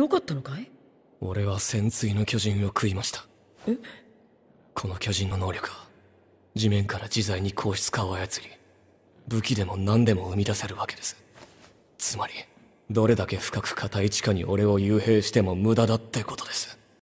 よかったのかい俺は潜水の巨人を食いましたえこの巨人の能力は地面から自在に硬質化を操り武器でも何でも生み出せるわけですつまりどれだけ深く硬い地下に俺を幽閉しても無駄だってことです